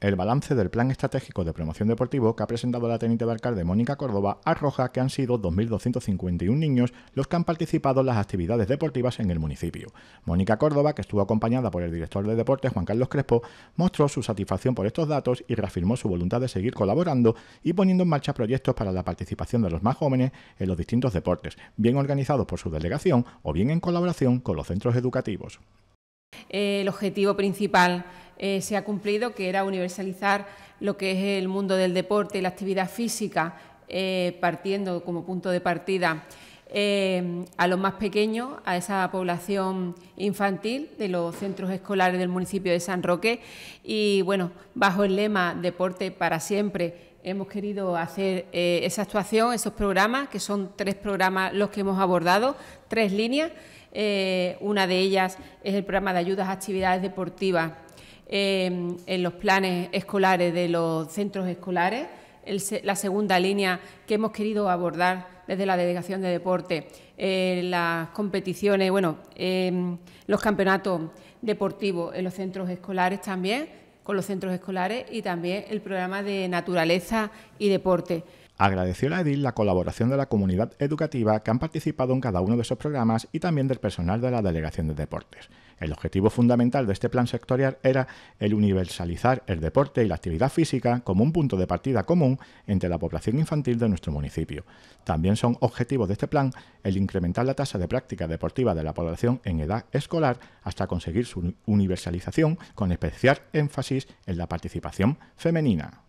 El balance del Plan Estratégico de Promoción Deportivo que ha presentado la teniente de alcalde Mónica Córdoba arroja que han sido 2.251 niños los que han participado en las actividades deportivas en el municipio. Mónica Córdoba, que estuvo acompañada por el director de deportes Juan Carlos Crespo, mostró su satisfacción por estos datos y reafirmó su voluntad de seguir colaborando y poniendo en marcha proyectos para la participación de los más jóvenes en los distintos deportes, bien organizados por su delegación o bien en colaboración con los centros educativos. Eh, el objetivo principal eh, se ha cumplido, que era universalizar lo que es el mundo del deporte y la actividad física, eh, partiendo como punto de partida eh, a los más pequeños, a esa población infantil de los centros escolares del municipio de San Roque. Y bueno, bajo el lema Deporte para siempre, hemos querido hacer esa actuación, esos programas, que son tres programas los que hemos abordado, tres líneas. una de ellas es el programa de ayudas a actividades deportivas Em, en los planes escolares de los centros escolares. la segunda línea que hemos querido abordar desde la Delegación de Deporte, eh, las competiciones, bueno, em, los campeonatos deportivos en los centros escolares también, con los centros escolares y también el programa de naturaleza y deporte. Agradeció la edil la colaboración de la comunidad educativa que han participado en cada uno de esos programas y también del personal de la Delegación de Deportes. El objetivo fundamental de este plan sectorial era el universalizar el deporte y la actividad física como un punto de partida común entre la población infantil de nuestro municipio. También son objetivos de este plan el incrementar la tasa de práctica deportiva de la población en edad escolar hasta conseguir su universalización con especial énfasis en la participación femenina.